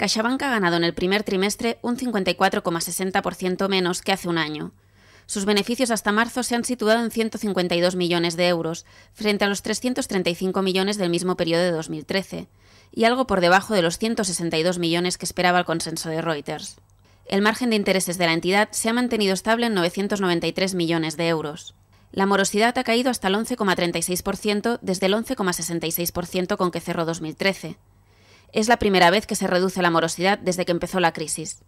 CaixaBank ha ganado en el primer trimestre un 54,60% menos que hace un año. Sus beneficios hasta marzo se han situado en 152 millones de euros, frente a los 335 millones del mismo periodo de 2013, y algo por debajo de los 162 millones que esperaba el consenso de Reuters. El margen de intereses de la entidad se ha mantenido estable en 993 millones de euros. La morosidad ha caído hasta el 11,36% desde el 11,66% con que cerró 2013 es la primera vez que se reduce la morosidad desde que empezó la crisis.